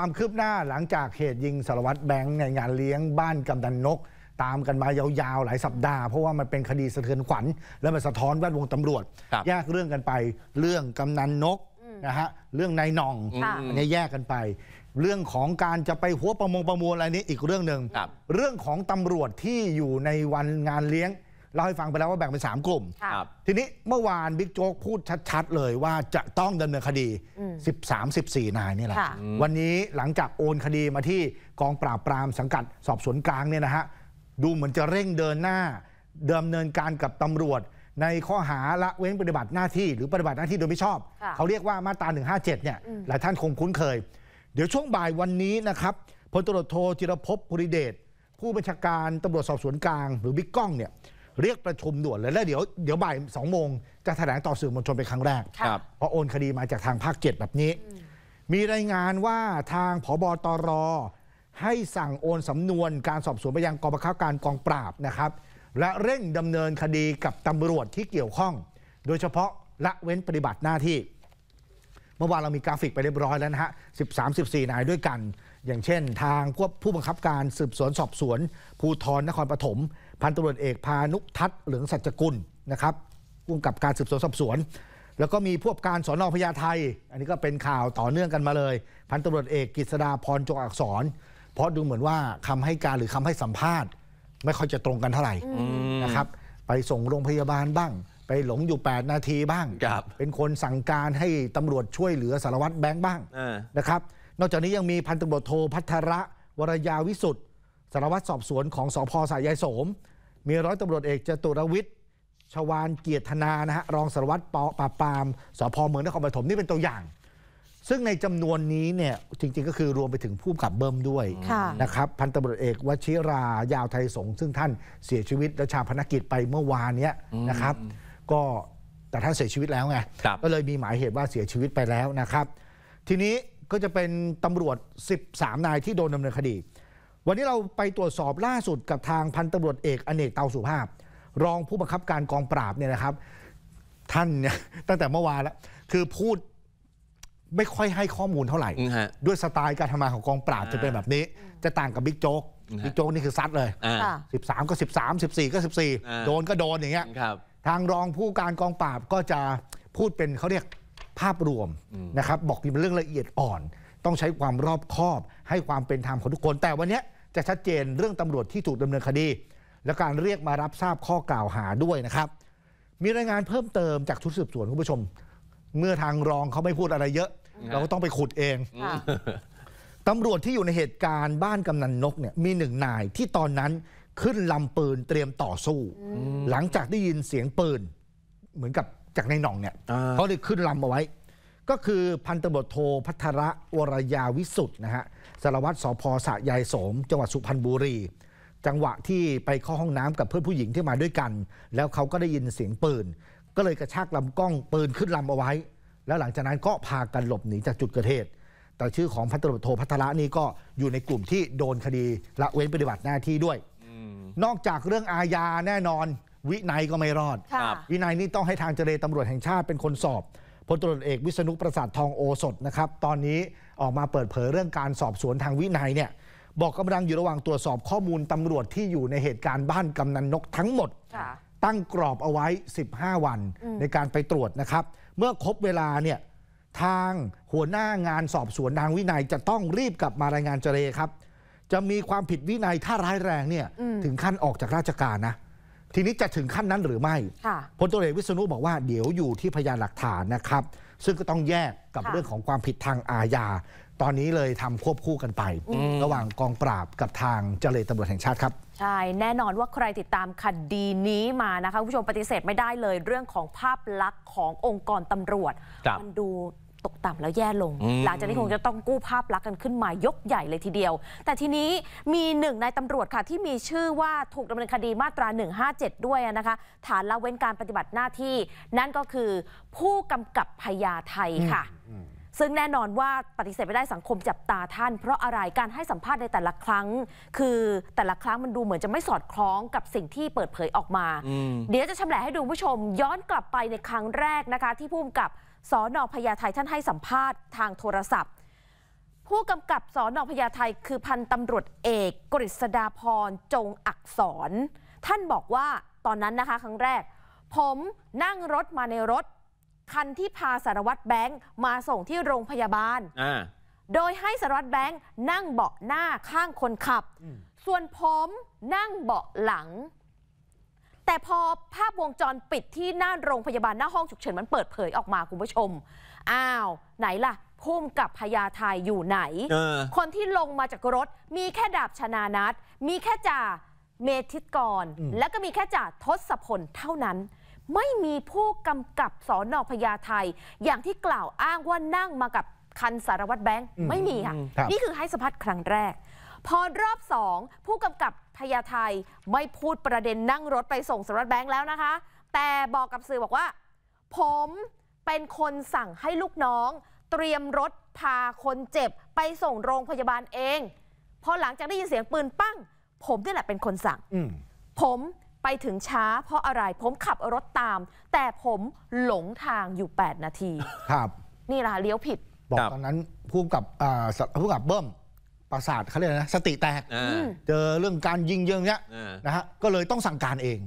ความคืบหน้าหลังจากเหตุยิงสารวัตรแบงค์ในงานเลี้ยงบ้านกำนันนก ตามกันมายาวๆหลายสัปดาห์ เพราะว่ามันเป็นคดีสะเทือนขวัญ และมันสะท้อนแวดวงตำรวจแยกเรื่องกันไปเรื่องกำนันนกนะฮะเรื่องนายน่องอันนี้แยกกันไป เรื่องของการจะไปหัวประมงประมูลอะไรนี้อีกเรื่องหนึ่งเรื่องของตำรวจที่อยู่ในวันงานเลี้ยงเล่าให้ฟังไปแล้วว่าแบ่งเป็นสามกลุ่ม ทีนี้เมื่อวานบิ๊กโจ๊กพูดชัดๆ เลยว่าจะต้องดำเนินคดีม13 14 นายนี่แหละ วันนี้หลังจากโอนคดีมาที่กองปราบปรามสังกัดสอบสวนกลางเนี่ยนะฮะ ดูเหมือนจะเร่งเดินหน้าดำเนินการกับตำรวจ ในข้อหาละเว้นปฏิบัติหน้าที่หรือปฏิบัติหน้าที่โดยไม่ชอบ เขาเรียกว่ามาตรา157เนี่ยหลายท่านคงคุ้นเคย เดี๋ยวช่วงบ่ายวันนี้นะครับพลตำรวจโทจิรภพภูริเดชผู้บัญชาการตำรวจสอบสวนกลางหรือบิ๊กก้อง เนี่ยเรียกประชุมด่วนเลยแล้วเดี๋ยวเดี๋ยวบ่ายสองโมงจะแถลงต่อสื่อมวลชนเป็นครั้งแรกเพราะโอนคดีมาจากทางภาคเจ็ดแบบนี้ มีรายงานว่าทางผบตร ให้สั่งโอนสำนวนการสอบสวนไปยังกองบังคับการกองปราบนะครับ และเร่งดำเนินคดีกับตำรวจที่เกี่ยวข้อง โดยเฉพาะละเว้นปฏิบัติหน้าที่ เมื่อวานเรามีกราฟิกไปเรียบร้อยแล้วนะฮะ13 14นายด้วยกัน อย่างเช่น ทางผู้บังคับการสืบสวนสอบสวน ภูทรนครปฐมพันตำรวจเอกพานุทัศน์เหลืองสัจกุลนะครับร่วมกับการสืบสวนสอบสวน แล้วก็มีผู้กการสอนอพญาไทอันนี้ก็เป็นข่าวต่อเนื่องกันมาเลย พันตำรวจเอกกฤษดาพรจงอักษร เพราะดูเหมือนว่าคำให้การหรือคำให้สัมภาษณ์ไม่ค่อยจะตรงกันเท่าไหร่นะครับไปส่งโรงพยาบาลบ้าง ไปหลงอยู่ 8 นาทีบ้างเป็นคนสั่งการให้ตำรวจช่วยเหลือสารวัตรแบงค์บ้างนะครับนอกจากนี้ยังมีพันตำรวจโทพัทระวรยาวิสุทธ์สารวัตรสอบสวนของสพสายใยโสม มีร้อยตำรวจเอกจตุรวิทย์ชวานเกียรตินานะฮะรองสารวัตรปราาปามสพเมืองนครปฐมนี่เป็นตัวอย่าง ซึ่งในจำนวนนี้เนี่ยจริงๆก็คือรวมไปถึงผู้กับเบิ้มด้วยนะครับพันตำรวจเอกวชิรา ยาวไทยสง ซึ่งท่านเสียชีวิตและชาพนักกิจไปเมื่อวานนี้นะครับ ก็แต่ท่านเสียชีวิตแล้วไงก็เลยมีหมายเหตุว่าเสียชีวิตไปแล้วนะครับ ทีนี้ก็จะเป็นตำรวจ 13 นายที่โดนดำเนินคดีวันนี้เราไปตรวจสอบล่าสุดกับทางพันตำรวจเอกอเนกเตาสุภาพ รองผู้บังคับการกองปราบเนี่ยนะครับท่านเนี่ยตั้งแต่เมื่อวานแล้วคือพูดไม่ค่อยให้ข้อมูลเท่าไหร่ ด้วยสไตล์การทำงานของกองปราบจะเป็นแบบนี้ จะต่างกับบิ๊กโจ๊กบิ๊กโจ๊กนี่คือซัดเลยสสิบามก็สสสิิบามบสี่ก็สสิบี่โดนก็โดนอย่างเงี้ยทางรองผู้การกองปราบก็จะพูดเป็นเขาเรียกภาพรวมนะครับบอกเป็นเรื่องละเอียดอ่อนต้องใช้ความรอบคอบให้ความเป็นธรรมของทุกคนแต่วันนี้จะชัดเจนเรื่องตำรวจที่ถูกดำเนินคดี และการเรียกมารับทราบข้อกล่าวหาด้วยนะครับ มีรายงานเพิ่มเติมจากชุดสืบสวนคุณผู้ชม เมื่อทางรองเขาไม่พูดอะไรเยอะ เราก็ต้องไปขุดเองตำรวจที่อยู่ในเหตุการณ์บ้านกำนันนกเนี่ยมีหนึ่งนายที่ตอนนั้นขึ้นลำปืนเตรียมต่อสู้ หลังจากได้ยินเสียงปืนเหมือนกับจากในหน่องเนี่ยเขาเลยขึ้นลำเอาไว้ก็คือพันตำรวจโทพัทระวรยาวิสุทธ์นะฮะสารวัตรสพสะยายสม จังหวัดสุพรรณบุรี จังหวะที่ไปเข้าห้องน้ำกับเพื่อนผู้หญิงที่มาด้วยกัน แล้วเขาก็ได้ยินเสียงปืน ก็เลยกระชากลำกล้องปืนขึ้นลำเอาไว้ แล้วหลังจากนั้นก็พากันหลบหนีจากจุดเกิดเหตุ แต่ชื่อของพันตำรวจโทพัทระนี่ก็อยู่ในกลุ่มที่โดนคดีละเว้นปฏิบัติหน้าที่ด้วยนอกจากเรื่องอาญาแน่นอน วินัยก็ไม่รอดวินัยนี่ต้องให้ทางเจรตำรวจแห่งชาติเป็นคนสอบพลตรเอกวิษณุประสาททองโอสถนะครับ ตอนนี้ออกมาเปิดเผยเรื่องการสอบสวนทางวินัยเนี่ยบอกกำลังอยู่ระหว่างตรวจสอบข้อมูลตำรวจที่อยู่ในเหตุการณ์บ้านกำนันนกทั้งหมดตั้งกรอบเอาไว้ 15 วัน ในการไปตรวจนะครับ เมื่อครบเวลาเนี่ยทางหัวหน้างานสอบสวนทางวินัยจะต้องรีบกลับมารายงานเจรครับ จะมีความผิดวินัยถ้าร้ายแรงเนี่ยถึงขั้นออกจากราชการนะทีนี้จะถึงขั้นนั้นหรือไม่พลตรเอกวิศนุบอกว่าเดี๋ยวอยู่ที่พยานหลักฐานนะครับ ซึ่งก็ต้องแยกกับเรื่องของความผิดทางอาญา ตอนนี้เลยทำควบคู่กันไป ระหว่างกองปราบกับทางเจรตำรวจแห่งชาติครับ ใช่ แน่นอนว่าใครติดตามคดีนี้มานะคะผู้ชมปฏิเสธไม่ได้เลยเรื่องของภาพลักษณ์ขององค์กรตำรวจ มันดูตกต่ำแล้วแย่ลง หลังจากนี้คงจะต้องกู้ภาพลักษณ์กันขึ้นมายกใหญ่เลยทีเดียว แต่ทีนี้มีหนึ่งในตำรวจค่ะ ที่มีชื่อว่าถูกดำเนินคดีมาตรา 157 ด้วยนะคะ ฐานละเว้นการปฏิบัติหน้าที่ นั่นก็คือผู้กำกับพญาไทยค่ะซึ่งแน่นอนว่าปฏิเสธไม่ได้สังคมจับตาท่านเพราะอะไรการให้สัมภาษณ์ในแต่ละครั้งคือแต่ละครั้งมันดูเหมือนจะไม่สอดคล้องกับสิ่งที่เปิดเผยออกมา เดี๋ยวจะชำแหละให้ดูผู้ชมย้อนกลับไปในครั้งแรกนะคะที่ผู้กำกับสอนอพญาไทยท่านให้สัมภาษณ์ทางโทรศัพท์ ผู้กำกับสอนอพญาไทยคือพันตำรวจเอกกฤษดาพรจงอักษร ท่านบอกว่าตอนนั้นนะคะ ครั้งแรก ผมนั่งรถมาในรถคันที่พาสารวัตรแบงค์มาส่งที่โรงพยาบาล โดยให้สารวัตรแบงค์นั่งเบาะหน้าข้างคนขับ ส่วนผม นั่งเบาะหลัง แต่พอภาพวงจรปิดที่หน้าโรงพยาบาล หน้าห้องฉุกเฉินมันเปิดเผยออกมาคุณผู้ชม อ้าว ไหนล่ะพุ่มกับพญาไทยอยู่ไหน คนที่ลงมาจากรถมีแค่ดาบชนานัทมีแค่จ่าเมธิตกร และก็มีแค่จ่าทศพลเท่านั้นไม่มีผู้กำกับสอนอพญาไทย อย่างที่กล่าวอ้างว่านั่งมากับคันสารวัตรแบงค์ ไม่มีค่ะ นี่คือให้สัมภาษณ์ครั้งแรก พอรอบสองผู้กำกับพญาไทยไม่พูดประเด็นนั่งรถไปส่งสารวัตรแบงค์แล้วนะคะ แต่บอกกับสื่อบอกว่า ผมเป็นคนสั่งให้ลูกน้อง เตรียมรถพาคนเจ็บไปส่งโรงพยาบาลเองพอหลังจากได้ยินเสียงปืนปั้งผมนี่แหละเป็นคนสั่งผมไปถึงช้าเพราะอะไรผมขับรถตาม แต่ผมหลงทางอยู่ 8 นาที ครับ นี่ล่ะเลี้ยวผิด บอกตอนนั้นพูดกับผู้กับเบิ้มประสาทเขาเรียกนะสติแตก เจอเรื่องการยิงเยิงเนี้ยนะฮะก็เลยต้องสั่งการเอง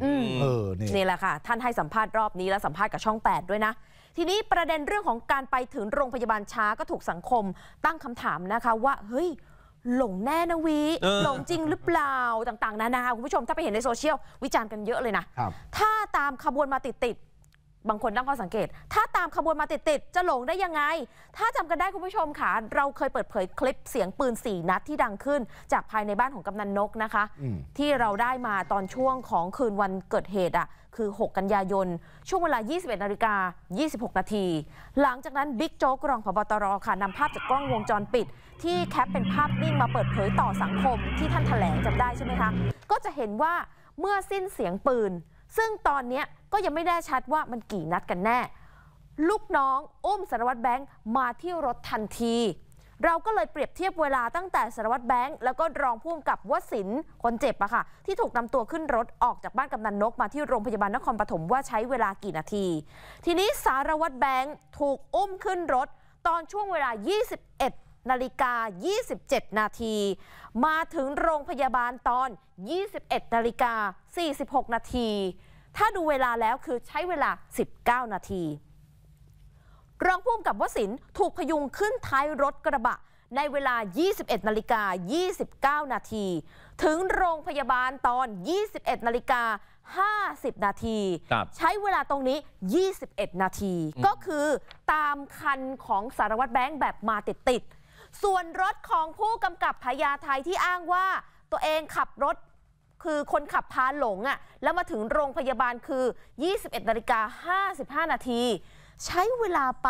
เออนี่แหละค่ะ ท่านให้สัมภาษณ์รอบนี้และสัมภาษณ์กับช่อง 8 ด้วยนะ ทีนี้ประเด็นเรื่องของการไปถึงโรงพยาบาลช้าก็ถูกสังคมตั้งคำถามนะคะว่าเฮ้ยหลงแน่นะวีหลงจริงหรือเปล่าต่างๆ นานาคุณผู้ชมถ้าไปเห็นในโซเชียล วิจารณ์กันเยอะเลยนะ ถ้าตามขบวนมาติด ๆบางคนตั้งข้อสังเกต ถ้าตามขบวนมาติดๆ จะหลงได้ยังไง ถ้าจำกันได้คุณผู้ชมค่ะ เราเคยเปิดเผยคลิปเสียงปืน 4 นัดที่ดังขึ้น จากภายในบ้านของกำนันนกนะคะ ที่เราได้มาตอนช่วงของคืนวันเกิดเหตุอ่ะ คือ 6 กันยายน ช่วงเวลา 21นาฬิกา 26 นาที หลังจากนั้นบิ๊กโจ๊กรองพบตรค่ะ นำภาพจากกล้องวงจรปิด ที่แคปเป็นภาพนิ่งมาเปิดเผยต่อสังคมที่ท่านแถลงจำได้ใช่ไหมคะ ก็จะเห็นว่าเมื่อสิ้นเสียงปืนซึ่งตอนนี้ก็ยังไม่แน่ชัดว่ามันกี่นัดกันแน่ ลูกน้องอุ้มสารวัตรแบงค์มาที่รถทันที เราก็เลยเปรียบเทียบเวลาตั้งแต่สารวัตรแบงค์แล้วก็รองผู้กำกับวสินคนเจ็บอะค่ะที่ถูกนำตัวขึ้นรถออกจากบ้านกำนันนกมาที่โรงพยาบาลนครปฐมว่าใช้เวลากี่นาที ทีนี้สารวัตรแบงค์ถูกอุ้มขึ้นรถตอนช่วงเวลา 21นาฬิกา 27 นาที มาถึงโรงพยาบาลตอน 21นาฬิกา46 นาที ถ้าดูเวลาแล้วคือใช้เวลา 19 นาที รองผู้กำกับวสิน ถูกพยุงขึ้นท้ายรถกระบะ ในเวลา 21นาฬิกา29 นาที ถึงโรงพยาบาลตอน 21นาฬิกา50 นาที ใช้เวลาตรงนี้ 21 นาที ก็คือตามคันของสารวัตรแบงค์แบบมาติดติดส่วนรถของผู้กำกับพญาไทยที่อ้างว่าตัวเองขับรถคือคนขับพาหลงอะ่ะแล้วมาถึงโรงพยาบาลคือ 21นาฬิกา55 นาที ใช้เวลาไป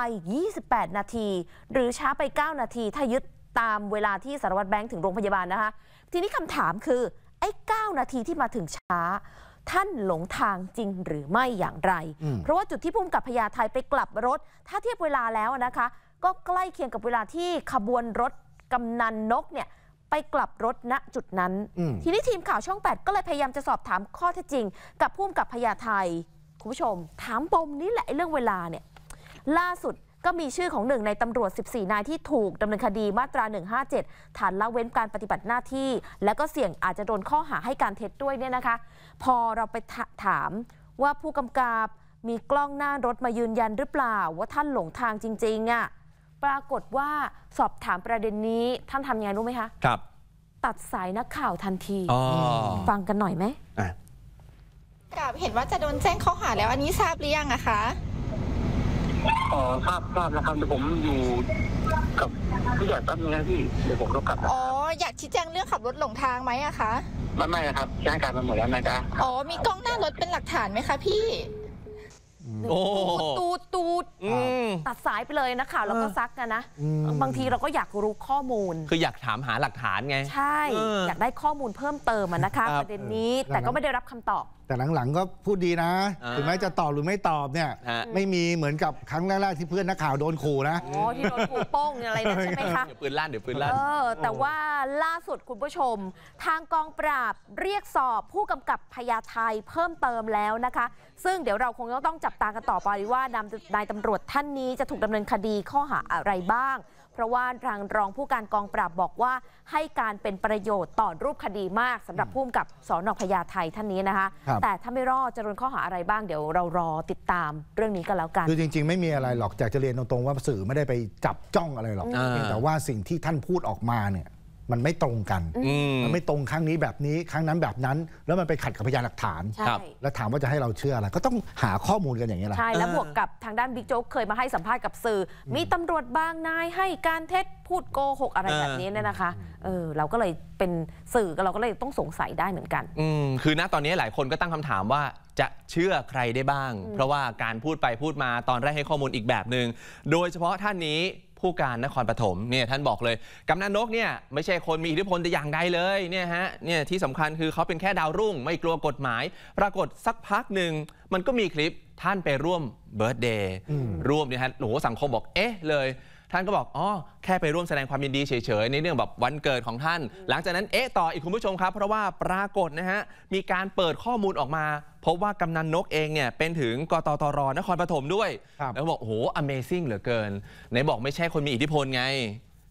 28 นาที หรือช้าไป 9 นาที ถ้ายึดตามเวลาที่สารวัตรแบงค์ถึงโรงพยาบาลนะคะ ทีนี้คำถามคือไอ้ 9 นาทีที่มาถึงช้า ท่านหลงทางจริงหรือไม่อย่างไร เพราะว่าจุดที่พุ่มกับพญาไทยไปกลับรถ ถ้าเทียบเวลาแล้วนะคะก็ใกล้เคียงกับเวลาที่ขบวนรถกำนันนกเนี่ยไปกลับรถณจุดนั้น ทีนี้ทีมข่าวช่อง 8 ก็เลยพยายามจะสอบถามข้อเท็จจริง กับผู้กับพญาไทย คุณผู้ชม ถามปมนี้แหละเรื่องเวลาเนี่ยล่าสุดก็มีชื่อของหนึ่งในตำรวจ 14 นายที่ถูกดำเนินคดีมาตรา 157 ฐานละเว้นการปฏิบัติหน้าที่ และก็เสี่ยงอาจจะโดนข้อหาให้การเท็จด้วยเนี่ยนะคะ พอเราไปถามว่าผู้กำกับมีกล้องหน้ารถมายืนยันหรือเปล่าว่าท่านหลงทางจริงๆอะ่ะปรากฏว่าสอบถามประเด็นนี้ท่านทำยังไงรู้ไหมคะ ครับ ตัดสายนักข่าวทันที ฟังกันหน่อยไหมกรับเห็นว่าจะโดนแจ้งข้อหาแล้วอันนี้ทราบหรือยังอะคะ อ๋อทราบทราบนะครับแต่ผมอยู่กับผู้ใหญ่ตั้งนี้นะพี่เดี๋ยวผมกงกลับ อ๋ออยากชี้แจงเรื่องขับรถหลงทางไหมอะคะไม่ไม่นะครับแจ้งการไปหมดแล้วนะจ๊ะอ๋อมีกล้องหน้ารถเป็นหลักฐานไหมคะพี่ โอ้ตูดตูดตูดอืมตัดสายไปเลยนะข่าวเราก็ซักกันนะ บางทีเราก็อยากรู้ข้อมูล คืออยากถามหาหลักฐานไง ใช่ อยากได้ข้อมูลเพิ่มเติมนะคะ ประเด็นนี้แต่ก็ไม่ได้รับคำตอบแต่หลังๆ ก็พูดดีนะ ถึงแม้จะตอบหรือไม่ตอบเนี่ย ไม่มีเหมือนกับครั้งแรกๆที่เพื่อนนักข่าวโดนขู่นะ อ๋อ ที่โดนขูโป้งอะไรนั่นใช่ไหมคะเดี๋ยวปืนลั่นเดี๋ยวปืนลั่น เออ แต่ว่าล่าสุดคุณผู้ชม ทางกองปราบเรียกสอบผู้กำกับพญาไทเพิ่มเติมแล้วนะคะ ซึ่งเดี๋ยวเราคงต้องจับตากันต่อไปว่านนายตำรวจท่านนี้จะถูกดำเนินคดีข้อหาอะไรบ้างราะว่าทางรองผู้การกองปราบบอกว่าให้การเป็นประโยชน์ต่อรูปคดีมากสำหรับผู้กับสอนอพญาไทยท่านนี้นะคะ แต่ถ้าไม่รอดจะรุนข้อหาอะไรบ้างเดี๋ยวเรารอติดตามเรื่องนี้ก็แล้วกันคือจริงๆไม่มีอะไรหรอกจากจะเรียนตรงๆว่าสื่อไม่ได้ไปจับจ้องอะไรหรอก แต่ว่าสิ่งที่ท่านพูดออกมาเนี่ยมันไม่ตรงกัน มันไม่ตรงครั้งนี้แบบนี้ครั้งนั้นแบบนั้น แล้วมันไปขัดกับพยานหลักฐานรับ แล้วถามว่าจะให้เราเชื่ออะไรก็ต้องหาข้อมูลกันอย่างนี้แหละ ใช่ แล้วบวกกับทางด้านบิ๊กโจ๊กเคยมาให้สัมภาษณ์กับสื่อมีตำรวจบางนายให้การเท็จพูดโกหกอะไรแบบนี้เนี่ยนะคะ เออเราก็เลยเป็นสื่อเราก็เลยต้องสงสัยได้เหมือนกัน อืมคือณตอนนี้หลายคนก็ตั้งคำถามว่าจะเชื่อใครได้บ้าง เพราะว่าการพูดไปพูดมาตอนแรกให้ข้อมูลอีกแบบหนึ่งโดยเฉพาะท่านนี้ผู้การนครปฐมเนี่ยท่านบอกเลยกำนันนกเนี่ยไม่ใช่คนมีอิทธิพลแต่อย่างใดเลยเนี่ยฮะเนี่ยที่สำคัญคือเขาเป็นแค่ดาวรุ่ง ไม่กลัวกฎหมาย ปรากฏสักพักหนึ่ง มันก็มีคลิปท่านไปร่วมเบิร์ตเดย์ร่วมเนี่ยฮะโอ้สังคมบอก เอ๊ะ เลยท่านก็บอกอ๋อแค่ไปร่วมแสดงความยินดีเฉยๆ ในเรื่องแบบวันเกิดของท่าน หลังจากนั้นเอ๊ะต่ออีกคุณผู้ชมครับ เพราะว่าปรากฏนะฮะมีการเปิดข้อมูลออกมาพบว่ากำนันนกเองเนี่ยเป็นถึงกตตรนครปฐมด้วย แล้วบอก โอ้โห Amazing เหลือเกินไหนบอกไม่ใช่คนมีอิทธิพลไง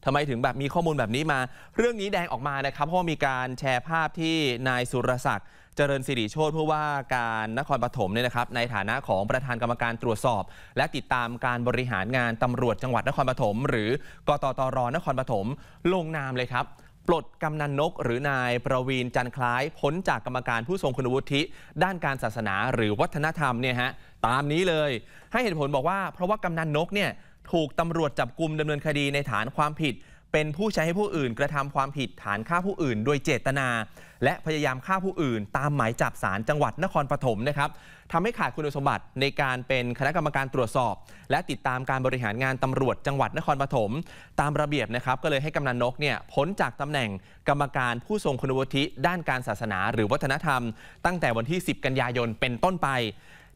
ทำไมถึงแบบมีข้อมูลแบบนี้มา เรื่องนี้แดงออกมานะครับ เพราะมีการแชร์ภาพที่นายสุรศักดิ์ เจริญสิริโชติผู้ว่าการนครปฐมเนี่ยนะครับ ในฐานะของประธานกรรมการตรวจสอบ และติดตามการบริหารงานตำรวจจังหวัดนครปฐม หรือกตตรนครปฐมลงนามเลยครับปลดกำนันนกหรือนายประวีนจันคล้ายพ้นจากกรรมการผู้ทรงคุณวุฒิด้านการศาสนาหรือวัฒนธรรมเนี่ยฮะตามนี้เลยให้เหตุผลบอกว่าเพราะว่ากำนันนกเนี่ยถูกตำรวจจับกลุ่มดำเนินคดีในฐานความผิดเป็นผู้ใช้ให้ผู้อื่นกระทำความผิดฐานฆ่าผู้อื่นโดยเจตนา และพยายามฆ่าผู้อื่น ตามหมายจับสารจังหวัดนครปฐมนะครับทำให้ขาดคุณสมบัติในการเป็นคณะกรรมการตรวจสอบ และติดตามการบริหารงานตำรวจจังหวัดนครปฐม ตามระเบียบนะครับก็เลยให้กำนันนกเนี่ยพ้นจากตำแหน่งกรรมการผู้ทรงคุณวุฒิด้านการศาสนา หรือวัฒนธรรม ตั้งแต่วันที่ 10 กันยายนเป็นต้นไป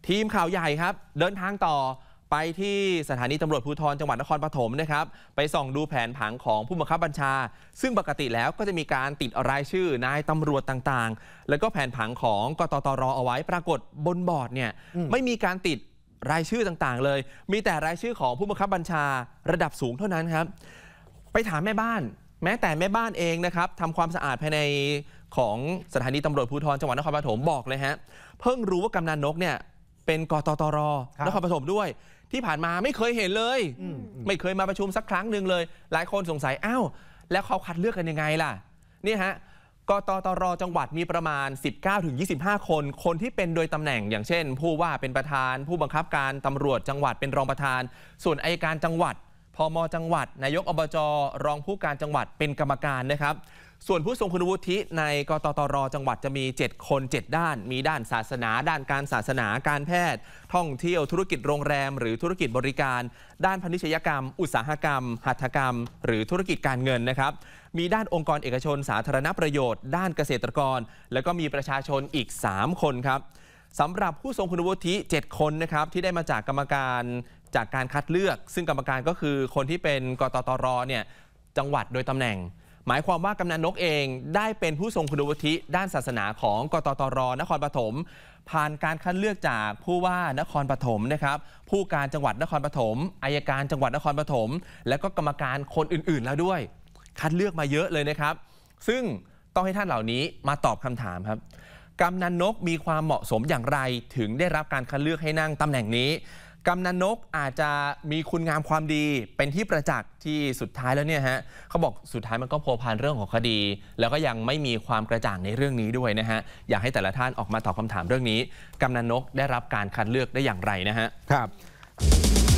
ทีมข่าวใหญ่ครับเดินทางต่อไปที่สถานีตำรวจภูธรจังหวัดนครปฐมนะครับ ไปส่องดูแผนผังของผู้บังคับบัญชา ซึ่งปกติแล้วก็จะมีการติดรายชื่อนายตำรวจต่างๆ แล้วก็แผนผังของกตตรอเอาไว้ ปรากฏบนบอร์ดเนี่ยไม่มีการติดรายชื่อต่างๆ เลย มีแต่รายชื่อของผู้บังคับบัญชาระดับสูงเท่านั้นครับไปถามแม่บ้าน แม้แต่แม่บ้านเองนะครับทำความสะอาดภายในของสถานีตำรวจภูธรจังหวัดนครปฐมบอกเลยฮะเพิ่งรู้ว่ากำนันนกเนี่ยเป็นกตตรนครปฐมด้วยที่ผ่านมาไม่เคยเห็นเลย ไม่เคยมาประชุมสักครั้งหนึ่งเลย หลายคนสงสัยอ้าวแล้วเขาคัดเลือกกันยังไงล่ะ นี่ฮะกตตรจังหวัดมีประมาณ 19-25 คน คนที่เป็นโดยตำแหน่งอย่างเช่น ผู้ว่าเป็นประธานผู้บังคับการตำรวจจังหวัดเป็นรองประธาน ส่วนอายการจังหวัดพอมจังหวัดนายกอบจ รองผู้การจังหวัดเป็นกรรมการนะครับส่วนผู้ทรงคุณวุฒิในกตตรจังหวัดจะมี 7 คน 7 ด้าน มีด้านศาสนา ด้านการศาสนาการแพทย์ท่องเที่ยวธุรกิจโรงแรม หรือธุรกิจบริการ ด้านพนิชยกรรม อุตสาหกรรม หัตถกรรมหรือธุรกิจการเงินนะครับมีด้านองค์กรเอกชน สาธารณประโยชน์ด้านเกษตรกร แล้วก็มีประชาชนอีก 3 คนครับสำหรับผู้ทรงคุณวุฒิ7 คนนะครับที่ได้มาจากกรรมการจากการคัดเลือก ซึ่งกรรมการก็คือคนที่เป็นกตตรเนี่ยจังหวัดโดยตำแหน่ง หมายความว่ากำนันนกเอง ได้เป็นผู้ทรงคุณวุฒิด้านศาสนาของกตตรนครปฐมผ่านการคัดเลือกจากผู้ว่านครปฐมนะครับ ผู้การจังหวัดนครปฐมอายการจังหวัดนครปฐมและก็กรรมการคนอื่นๆแล้วด้วย คัดเลือกมาเยอะเลยนะครับ ซึ่งต้องให้ท่านเหล่านี้มาตอบคำถามครับกำนันนกมีความเหมาะสมอย่างไรถึงได้รับการคัดเลือกให้นั่งตำแหน่งนี้กำนันนกอาจจะมีคุณงามความดี เป็นที่ประจักษ์ที่สุดท้ายแล้วเนี่ยฮะเขาบอกสุดท้ายมันก็พัวพันเรื่องของคดี แล้วก็ยังไม่มีความกระจ่างในเรื่องนี้ด้วยนะฮะ อยากให้แต่ละท่านออกมาตอบคาถามเรื่องนี้ กำนันนกได้รับการคัดเลือกได้อย่างไรนะฮะครับ